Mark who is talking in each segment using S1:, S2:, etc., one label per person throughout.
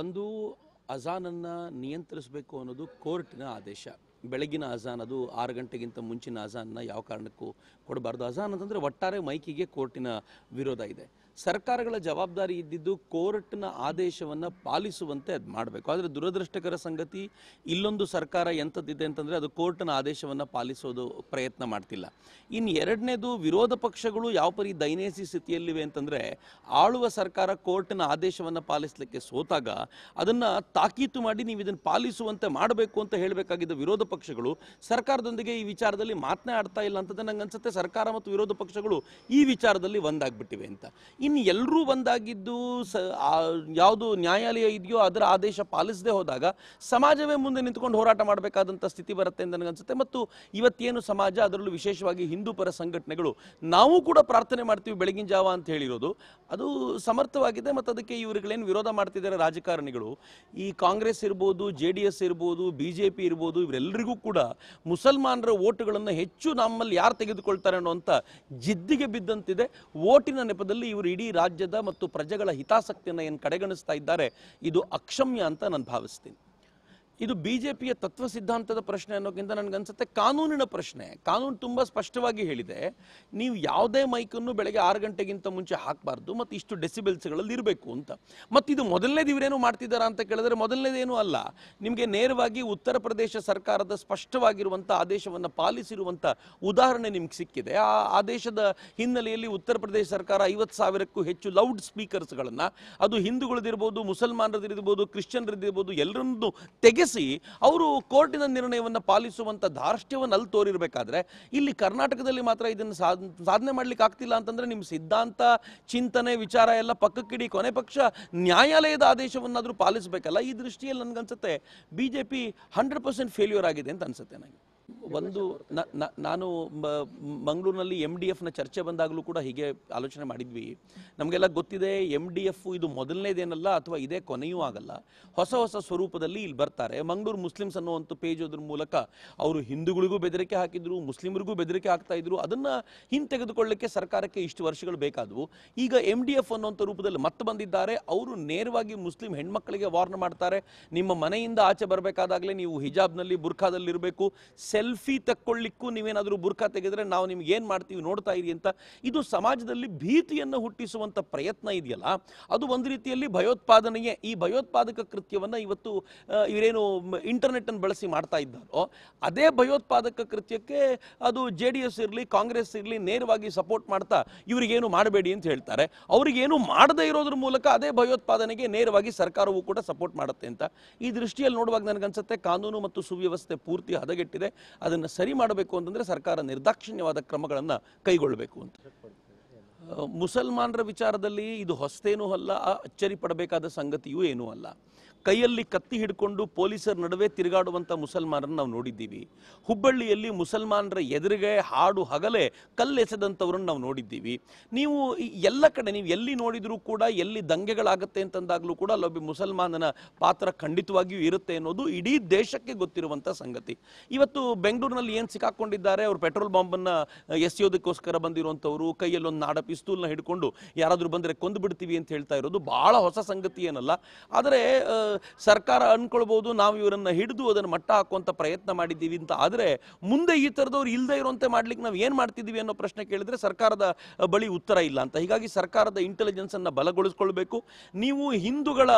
S1: ಒಂದು ಅಜಾನನ್ನು ನಿಯಂತ್ರಿಸಬೇಕು ಅನ್ನೋದು ಕೋರ್ಟಿನ ಆದೇಶ ಬೆಳಗಿನ ಅಜಾನ್ ಅದು ಆರು ಗಂಟೆಗಿಂತ ಮುಂಚಿನ ಅಜಾನ್ನ ಯಾವ ಕಾರಣಕ್ಕೂ ಕೊಡಬಾರ್ದು ಅಜಾನ್ ಅಂತಂದರೆ ಒಟ್ಟಾರೆ ಮೈಕಿಗೆ ಕೋರ್ಟಿನ ವಿರೋಧ ಇದೆ ಸರ್ಕಾರಗಳ ಜವಾಬ್ದಾರಿ ಇದ್ದಿದ್ದು ಕೋರ್ಟ್ನ ಆದೇಶವನ್ನು ಪಾಲಿಸುವಂತೆ ಅದು ಮಾಡಬೇಕು ಆದರೆ ದುರದೃಷ್ಟಕರ ಸಂಗತಿ ಇಲ್ಲೊಂದು ಸರ್ಕಾರ ಎಂಥದ್ದಿದೆ ಅಂತಂದರೆ ಅದು ಕೋರ್ಟ್ನ ಆದೇಶವನ್ನು ಪಾಲಿಸೋದು ಪ್ರಯತ್ನ ಮಾಡ್ತಿಲ್ಲ ಇನ್ನು ಎರಡನೇದು ವಿರೋಧ ಪಕ್ಷಗಳು ಯಾವ ಪರಿ ದೈನೇಸಿ ಸ್ಥಿತಿಯಲ್ಲಿವೆ ಅಂತಂದರೆ ಆಳುವ ಸರ್ಕಾರ ಕೋರ್ಟ್ನ ಆದೇಶವನ್ನು ಪಾಲಿಸಲಿಕ್ಕೆ ಸೋತಾಗ ಅದನ್ನು ತಾಕೀತು ಮಾಡಿ ನೀವು ಇದನ್ನು ಪಾಲಿಸುವಂತೆ ಮಾಡಬೇಕು ಅಂತ ಹೇಳಬೇಕಾಗಿದ್ದ ವಿರೋಧ ಪಕ್ಷಗಳು ಸರ್ಕಾರದೊಂದಿಗೆ ಈ ವಿಚಾರದಲ್ಲಿ ಮಾತನಾಡ್ತಾ ಇಲ್ಲ ಅಂತಂದರೆ ನಂಗೆ ಅನ್ಸುತ್ತೆ ಸರ್ಕಾರ ಮತ್ತು ವಿರೋಧ ಪಕ್ಷಗಳು ಈ ವಿಚಾರದಲ್ಲಿ ಒಂದಾಗ್ಬಿಟ್ಟಿವೆ ಅಂತ ಇನ್ನು ಎಲ್ಲರೂ ಒಂದಾಗಿದ್ದು ಸ ಯಾವುದು ನ್ಯಾಯಾಲಯ ಇದೆಯೋ ಅದರ ಆದೇಶ ಪಾಲಿಸದೆ ಹೋದಾಗ ಸಮಾಜವೇ ಮುಂದೆ ನಿಂತ್ಕೊಂಡು ಹೋರಾಟ ಮಾಡಬೇಕಾದಂಥ ಸ್ಥಿತಿ ಬರುತ್ತೆ ಅಂತ ನನಗನ್ಸುತ್ತೆ ಮತ್ತು ಇವತ್ತೇನು ಸಮಾಜ ಅದರಲ್ಲೂ ವಿಶೇಷವಾಗಿ ಹಿಂದೂ ಪರ ಸಂಘಟನೆಗಳು ನಾವು ಕೂಡ ಪ್ರಾರ್ಥನೆ ಮಾಡ್ತೀವಿ ಬೆಳಗಿನ ಜಾವ ಅಂತ ಹೇಳಿರೋದು ಅದು ಸಮರ್ಥವಾಗಿದೆ ಮತ್ತು ಅದಕ್ಕೆ ಇವರುಗಳೇನು ವಿರೋಧ ಮಾಡ್ತಿದ್ದಾರೆ ರಾಜಕಾರಣಿಗಳು ಈ ಕಾಂಗ್ರೆಸ್ ಇರ್ಬೋದು ಜೆ ಡಿ ಎಸ್ ಇರ್ಬೋದು ಬಿ ಜೆ ಪಿ ಇರ್ಬೋದು ಇವರೆಲ್ಲರಿಗೂ ಕೂಡ ಮುಸಲ್ಮಾನರ ಓಟುಗಳನ್ನು ಹೆಚ್ಚು ನಮ್ಮಲ್ಲಿ ಯಾರು ತೆಗೆದುಕೊಳ್ತಾರೆ ಅಂತ ಜಿದ್ದಿಗೆ ಬಿದ್ದಂತಿದೆ ಓಟಿನ ನೆಪದಲ್ಲಿ ಇವರು ಇಡೀ ರಾಜ್ಯದ ಮತ್ತು ಪ್ರಜೆಗಳ ಹಿತಾಸಕ್ತಿಯನ್ನು ಏನು ಕಡೆಗಣಿಸ್ತಾ ಇದ್ದಾರೆ ಇದು ಅಕ್ಷಮ್ಯ ಅಂತ ನಾನು ಭಾವಿಸ್ತೀನಿ ಇದು ಬಿ ಜೆ ತತ್ವ ಸಿದ್ಧಾಂತದ ಪ್ರಶ್ನೆ ಅನ್ನೋಕ್ಕಿಂತ ನನಗನ್ಸುತ್ತೆ ಕಾನೂನಿನ ಪ್ರಶ್ನೆ ಕಾನೂನು ತುಂಬಾ ಸ್ಪಷ್ಟವಾಗಿ ಹೇಳಿದೆ ನೀವು ಯಾವುದೇ ಮೈಕನ್ನು ಬೆಳಗ್ಗೆ ಆರು ಗಂಟೆಗಿಂತ ಮುಂಚೆ ಹಾಕಬಾರ್ದು ಮತ್ತು ಇಷ್ಟು ಡೆಸಿಬೆಲ್ಸ್ ಇರಬೇಕು ಅಂತ ಮತ್ತು ಇದು ಮೊದಲನೇದು ಇವರೇನು ಮಾಡ್ತಿದ್ದಾರಾ ಅಂತ ಕೇಳಿದ್ರೆ ಮೊದಲನೇದೇನೂ ಅಲ್ಲ ನಿಮಗೆ ನೇರವಾಗಿ ಉತ್ತರ ಪ್ರದೇಶ ಸರ್ಕಾರದ ಸ್ಪಷ್ಟವಾಗಿರುವಂಥ ಆದೇಶವನ್ನು ಪಾಲಿಸಿರುವಂಥ ಉದಾಹರಣೆ ನಿಮ್ಗೆ ಸಿಕ್ಕಿದೆ ಆ ಆದೇಶದ ಹಿನ್ನೆಲೆಯಲ್ಲಿ ಉತ್ತರ ಪ್ರದೇಶ ಸರ್ಕಾರ ಐವತ್ತು ಸಾವಿರಕ್ಕೂ ಹೆಚ್ಚು ಲೌಡ್ ಸ್ಪೀಕರ್ಸ್ಗಳನ್ನು ಅದು ಹಿಂದೂಗಳದಿರ್ಬೋದು ಮುಸಲ್ಮಾನರದಿರ್ಬೋದು ಕ್ರಿಶ್ಚಿಯನ್ರದಿರ್ಬೋದು ಎಲ್ಲರನ್ನೂ ತೆಗೆ ಅವರು ಕೋರ್ಟಿನ ನಿರ್ಣಯವನ್ನು ಪಾಲಿಸುವಂಥ ಧಾರ್ಷ್ಟ್ಯವನ್ನು ಅಲ್ಲಿ ತೋರಿರಬೇಕಾದ್ರೆ ಇಲ್ಲಿ ಕರ್ನಾಟಕದಲ್ಲಿ ಮಾತ್ರ ಇದನ್ನು ಸಾಧನೆ ಮಾಡ್ಲಿಕ್ಕೆ ಆಗ್ತಿಲ್ಲ ಅಂತಂದ್ರೆ ನಿಮ್ಮ ಸಿದ್ಧಾಂತ ಚಿಂತನೆ ವಿಚಾರ ಎಲ್ಲ ಪಕ್ಕಕ್ಕಿಡಿ ಕೊನೆ ಪಕ್ಷ ನ್ಯಾಯಾಲಯದ ಆದೇಶವನ್ನಾದರೂ ಪಾಲಿಸಬೇಕಲ್ಲ ಈ ದೃಷ್ಟಿಯಲ್ಲಿ ನನಗನ್ಸುತ್ತೆ B J P hundred percent failure ಆಗಿದೆ ಅಂತ ಅನ್ಸುತ್ತೆ ನನಗೆ ಒಂದು ನಾನು ಮಂಗಳೂರಿನಲ್ಲಿ ಎಮ್ ಡಿ ಎಫ್ನ ಚರ್ಚೆ ಬಂದಾಗಲೂ ಕೂಡ ಹೀಗೆ ಆಲೋಚನೆ ಮಾಡಿದ್ವಿ ನಮಗೆಲ್ಲ ಗೊತ್ತಿದೆ ಎಮ್ ಡಿ ಎಫ್ ಇದು ಮೊದಲನೇದೇನಲ್ಲ ಅಥವಾ ಇದೇ ಕೊನೆಯೂ ಆಗಲ್ಲ ಹೊಸ ಹೊಸ ಸ್ವರೂಪದಲ್ಲಿ ಇಲ್ಲಿ ಬರ್ತಾರೆ ಮಂಗಳೂರು ಮುಸ್ಲಿಮ್ಸ್ ಅನ್ನೋ ಒಂದು ಪೇಜ್ ಅದ್ರ ಮೂಲಕ ಅವರು ಹಿಂದೂಗಳಿಗೂ ಬೆದರಿಕೆ ಹಾಕಿದ್ರು ಮುಸ್ಲಿಮರಿಗೂ ಬೆದರಿಕೆ ಹಾಕ್ತಾ ಇದ್ರು ಅದನ್ನು ಹಿಂತೆಗೆದುಕೊಳ್ಳಕ್ಕೆ ಸರ್ಕಾರಕ್ಕೆ ಇಷ್ಟು ವರ್ಷಗಳು ಬೇಕಾದವು ಈಗ ಎಮ್ ಡಿ ಎಫ್ ಅನ್ನೋಂಥ ರೂಪದಲ್ಲಿ ಮತ್ತೆ ಬಂದಿದ್ದಾರೆ ಅವರು ನೇರವಾಗಿ ಮುಸ್ಲಿಂ ಹೆಣ್ಮಕ್ಕಳಿಗೆ ವಾರ್ನ್ ಮಾಡ್ತಾರೆ ನಿಮ್ಮ ಮನೆಯಿಂದ ಆಚೆ ಬರಬೇಕಾದಾಗಲೇ ನೀವು ಹಿಜಾಬ್ನಲ್ಲಿ ಬುರ್ಖಾದಲ್ಲಿ ಇರಬೇಕು ಸೆಲ್ ಸೆಲ್ಫಿ ತಕ್ಕೊಳ್ಳಿಕ್ಕೂ ನೀವೇನಾದರೂ ಬುರ್ಖ ತೆಗೆದರೆ ನಾವು ನಿಮ್ಗೆ ಏನು ಮಾಡ್ತೀವಿ ನೋಡ್ತಾ ಇರಿ ಅಂತ ಇದು ಸಮಾಜದಲ್ಲಿ ಭೀತಿಯನ್ನು ಹುಟ್ಟಿಸುವಂಥ ಪ್ರಯತ್ನ ಇದೆಯಲ್ಲ ಅದು ಒಂದು ರೀತಿಯಲ್ಲಿ ಭಯೋತ್ಪಾದನೆಯೇ ಈ ಭಯೋತ್ಪಾದಕ ಕೃತ್ಯವನ್ನು ಇವತ್ತು ಇವರೇನು ಇಂಟರ್ನೆಟ್ಟನ್ನು ಬಳಸಿ ಮಾಡ್ತಾ ಇದ್ದಾರೋ ಅದೇ ಭಯೋತ್ಪಾದಕ ಕೃತ್ಯಕ್ಕೆ ಅದು ಜೆ ಡಿ ಎಸ್ ಇರಲಿ ಕಾಂಗ್ರೆಸ್ ಇರಲಿ ನೇರವಾಗಿ ಸಪೋರ್ಟ್ ಮಾಡ್ತಾ ಇವರಿಗೇನು ಮಾಡಬೇಡಿ ಅಂತ ಹೇಳ್ತಾರೆ ಅವ್ರಿಗೇನು ಮಾಡದೇ ಇರೋದ್ರ ಮೂಲಕ ಅದೇ ಭಯೋತ್ಪಾದನೆಗೆ ನೇರವಾಗಿ ಸರ್ಕಾರವೂ ಕೂಡ ಸಪೋರ್ಟ್ ಮಾಡುತ್ತೆ ಅಂತ ಈ ದೃಷ್ಟಿಯಲ್ಲಿ ನೋಡುವಾಗ ನನಗನ್ಸುತ್ತೆ ಕಾನೂನು ಮತ್ತು ಸುವ್ಯವಸ್ಥೆ ಪೂರ್ತಿ ಹದಗೆಟ್ಟಿದೆ ಅದನ್ನು ಸರಿ ಮಾಡಬೇಕು ಅಂತಂದರೆ ಸರ್ಕಾರ ನಿರ್ದಾಕ್ಷಿಣ್ಯವಾದ ಕ್ರಮಗಳನ್ನು ಕೈಗೊಳ್ಳಬೇಕು ಅಂತ ಮುಸಲ್ಮಾನರ ವಿಚಾರದಲ್ಲಿ ಇದು ಹೊಸತೇನೂ ಅಲ್ಲ ಅಚ್ಚರಿ ಪಡಬೇಕಾದ ಸಂಗತಿಯೂ ಏನೂ ಅಲ್ಲ ಕೈಯಲ್ಲಿ ಕತ್ತಿ ಹಿಡ್ಕೊಂಡು ಪೊಲೀಸರ ನಡುವೆ ತಿರುಗಾಡುವಂಥ ಮುಸಲ್ಮಾನರನ್ನು ನಾವು ನೋಡಿದ್ದೀವಿ ಹುಬ್ಬಳ್ಳಿಯಲ್ಲಿ ಮುಸಲ್ಮಾನರ ಎದುರಿಗೆ ಹಾಡು ಹಗಲೆ ಕಲ್ಲೆಸೆದಂಥವ್ರನ್ನ ನಾವು ನೋಡಿದ್ದೀವಿ ನೀವು ಎಲ್ಲ ಕಡೆ ನೀವು ಎಲ್ಲಿ ನೋಡಿದರೂ ಕೂಡ ಎಲ್ಲಿ ದಂಗೆಗಳಾಗುತ್ತೆ ಅಂತಂದಾಗಲೂ ಕೂಡ ಅಲ್ಲೊಬ್ಬ ಮುಸಲ್ಮಾನನ ಪಾತ್ರ ಖಂಡಿತವಾಗಿಯೂ ಇರುತ್ತೆ ಅನ್ನೋದು ಇಡೀ ದೇಶಕ್ಕೆ ಗೊತ್ತಿರುವಂಥ ಸಂಗತಿ ಇವತ್ತು ಬೆಂಗಳೂರಿನಲ್ಲಿ ಏನು ಸಿಕ್ಕಾಕೊಂಡಿದ್ದಾರೆ ಅವರು ಪೆಟ್ರೋಲ್ ಬಾಂಬನ್ನು ಎಸೆಯೋದಕ್ಕೋಸ್ಕರ ಬಂದಿರುವಂಥವ್ರು ಕೈಯಲ್ಲಿ ಒಂದು ನಾಡ ಪಿಸ್ತೂಲ್ನ ಹಿಡ್ಕೊಂಡು ಯಾರಾದರೂ ಬಂದರೆ ಕೊಂದು ಬಿಡ್ತೀವಿ ಅಂತ ಹೇಳ್ತಾ ಇರೋದು ಬಹಳ ಹೊಸ ಸಂಗತಿ ಏನಲ್ಲ ಆದರೆ ಸರ್ಕಾರ ಅನ್ಕೊಳ್ಬೋದು ನಾವು ಇವರನ್ನ ಹಿಡಿದು ಅದನ್ನು ಮಟ್ಟ ಹಾಕುವಂಥ ಪ್ರಯತ್ನ ಮಾಡಿದ್ದೀವಿ ಅಂತ ಆದ್ರೆ ಮುಂದೆ ಈ ತರದವ್ರು ಇಲ್ಲದೆ ಇರುವಂತೆ ಮಾಡ್ಲಿಕ್ಕೆ ನಾವು ಏನು ಮಾಡ್ತಿದ್ದೀವಿ ಅನ್ನೋ ಪ್ರಶ್ನೆ ಕೇಳಿದ್ರೆ ಸರ್ಕಾರದ ಬಳಿ ಉತ್ತರ ಇಲ್ಲ ಅಂತ ಹೀಗಾಗಿ ಸರ್ಕಾರದ ಇಂಟೆಲಿಜೆನ್ಸನ್ನು ಬಲಗೊಳಿಸ್ಕೊಳ್ಬೇಕು ನೀವು ಹಿಂದೂಗಳ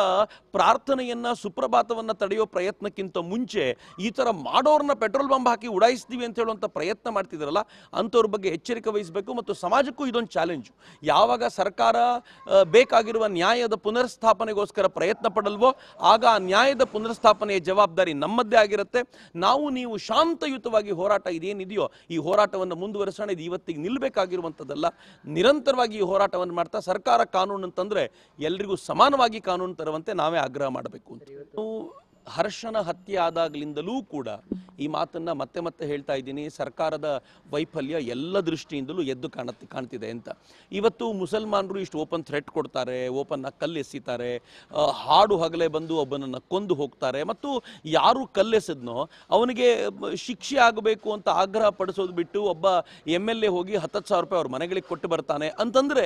S1: ಪ್ರಾರ್ಥನೆಯನ್ನ ಸುಪ್ರಭಾತವನ್ನ ತಡೆಯೋ ಪ್ರಯತ್ನಕ್ಕಿಂತ ಮುಂಚೆ ಈ ತರ ಮಾಡೋರನ್ನ ಪೆಟ್ರೋಲ್ ಬಾಂಬ್ ಹಾಕಿ ಉಡಾಯಿಸ್ತೀವಿ ಅಂತ ಹೇಳುವಂತ ಪ್ರಯತ್ನ ಮಾಡ್ತಿದ್ರಲ್ಲ ಅಂತವ್ರ ಬಗ್ಗೆ ಎಚ್ಚರಿಕೆ ವಹಿಸಬೇಕು ಮತ್ತು ಸಮಾಜಕ್ಕೂ ಇದೊಂದು ಚಾಲೆಂಜು ಯಾವಾಗ ಸರ್ಕಾರ ಬೇಕಾಗಿರುವ ನ್ಯಾಯದ ಪುನರ್ಸ್ಥಾಪನೆಗೋಸ್ಕರ ಪ್ರಯತ್ನ ಪಡಲ್ವೋ ಆಗ ಆ ನ್ಯಾಯದ ಪುನರ್ಸ್ಥಾಪನೆಯ ಜವಾಬ್ದಾರಿ ನಮ್ಮದ್ದೇ ಆಗಿರುತ್ತೆ ನಾವು ನೀವು ಶಾಂತಯುತವಾಗಿ ಹೋರಾಟ ಇದೇನಿದೆಯೋ ಈ ಹೋರಾಟವನ್ನು ಮುಂದುವರೆಸೋಣ ಇದು ಇವತ್ತಿಗೆ ನಿಲ್ಲಬೇಕಾಗಿರುವಂಥದ್ದಲ್ಲ ನಿರಂತರವಾಗಿ ಈ ಹೋರಾಟವನ್ನು ಮಾಡ್ತಾ ಸರ್ಕಾರ ಕಾನೂನು ಅಂತಂದರೆ ಎಲ್ರಿಗೂ ಸಮಾನವಾಗಿ ಕಾನೂನು ತರುವಂತೆ ನಾವೇ ಆಗ್ರಹ ಮಾಡಬೇಕು ಅಂತ ಹರ್ಷನ ಹತ್ಯೆ ಆದಾಗಲಿಂದಲೂ ಕೂಡ ಈ ಮಾತನ್ನು ಮತ್ತೆ ಮತ್ತೆ ಹೇಳ್ತಾ ಇದ್ದೀನಿ ಸರ್ಕಾರದ ವೈಫಲ್ಯ ಎಲ್ಲ ದೃಷ್ಟಿಯಿಂದಲೂ ಎದ್ದು ಕಾಣತ್ ಕಾಣ್ತಿದೆ ಅಂತ ಇವತ್ತು ಮುಸಲ್ಮಾನರು ಇಷ್ಟು ಓಪನ್ ಥ್ರೆಟ್ ಕೊಡ್ತಾರೆ ಓಪನ್ ಕಲ್ಲೆಸಿತಾರೆ ಹಾಡು ಹಗಲೇ ಬಂದು ಒಬ್ಬನನ್ನು ಕೊಂದು ಹೋಗ್ತಾರೆ ಮತ್ತು ಯಾರು ಕಲ್ಲೆಸಿದ್ನೋ ಅವನಿಗೆ ಶಿಕ್ಷೆ ಆಗಬೇಕು ಅಂತ ಆಗ್ರಹ ಪಡಿಸೋದು ಬಿಟ್ಟು ಒಬ್ಬ ಎಮ್ ಎಲ್ ಎ ಹೋಗಿ ಹತ್ತತ್ತು ಸಾವಿರ ರೂಪಾಯಿ ಅವ್ರ ಮನೆಗಳಿಗೆ ಕೊಟ್ಟು ಬರ್ತಾನೆ ಅಂತಂದರೆ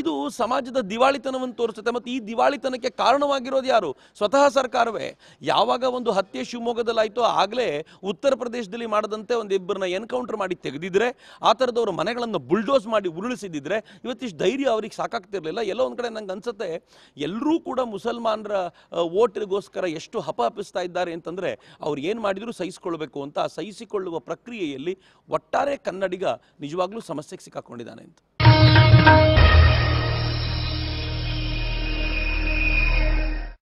S1: ಇದು ಸಮಾಜದ ದಿವಾಳಿತನವನ್ನು ತೋರಿಸುತ್ತೆ ಮತ್ತು ಈ ದಿವಾಳಿತನಕ್ಕೆ ಕಾರಣವಾಗಿರೋದು ಯಾರು ಸ್ವತಃ ಸರ್ಕಾರವೇ ಯಾವಾಗ ಒಂದು ಹತ್ಯೆ ಶಿವಮೊಗ್ಗದಲ್ಲಾಯಿತೋ ಆಗಲೇ ಉತ್ತರ ಪ್ರದೇಶದಲ್ಲಿ ಮಾಡದಂತೆ ಒಂದು ಇಬ್ಬರನ್ನ ಎನ್ಕೌಂಟರ್ ಮಾಡಿ ತೆಗೆದಿದ್ರೆ ಆ ಥರದವರು ಮನೆಗಳನ್ನು ಬುಲ್ಡೋಸ್ ಮಾಡಿ ಉರುಳಿಸಿದ್ದಿದ್ರೆ ಇವತ್ತಿಷ್ಟು ಧೈರ್ಯ ಅವ್ರಿಗೆ ಸಾಕಾಗ್ತಿರಲಿಲ್ಲ ಎಲ್ಲೋ ಒಂದು ಕಡೆ ನಂಗೆ ಅನ್ಸುತ್ತೆ ಎಲ್ಲರೂ ಕೂಡ ಮುಸಲ್ಮಾನರ ಓಟಿಗೋಸ್ಕರ ಎಷ್ಟು ಹಪಹಪಿಸ್ತಾ ಇದ್ದಾರೆ ಅಂತಂದರೆ ಅವ್ರು ಏನು ಮಾಡಿದರೂ ಸಹಿಸಿಕೊಳ್ಬೇಕು ಅಂತ ಸಹಿಸಿಕೊಳ್ಳುವ ಪ್ರಕ್ರಿಯೆಯಲ್ಲಿ ಒಟ್ಟಾರೆ ಕನ್ನಡಿಗ ನಿಜವಾಗ್ಲೂ ಸಮಸ್ಯೆಗೆ ಸಿಕ್ಕಾಕೊಂಡಿದ್ದಾನೆ ಅಂತ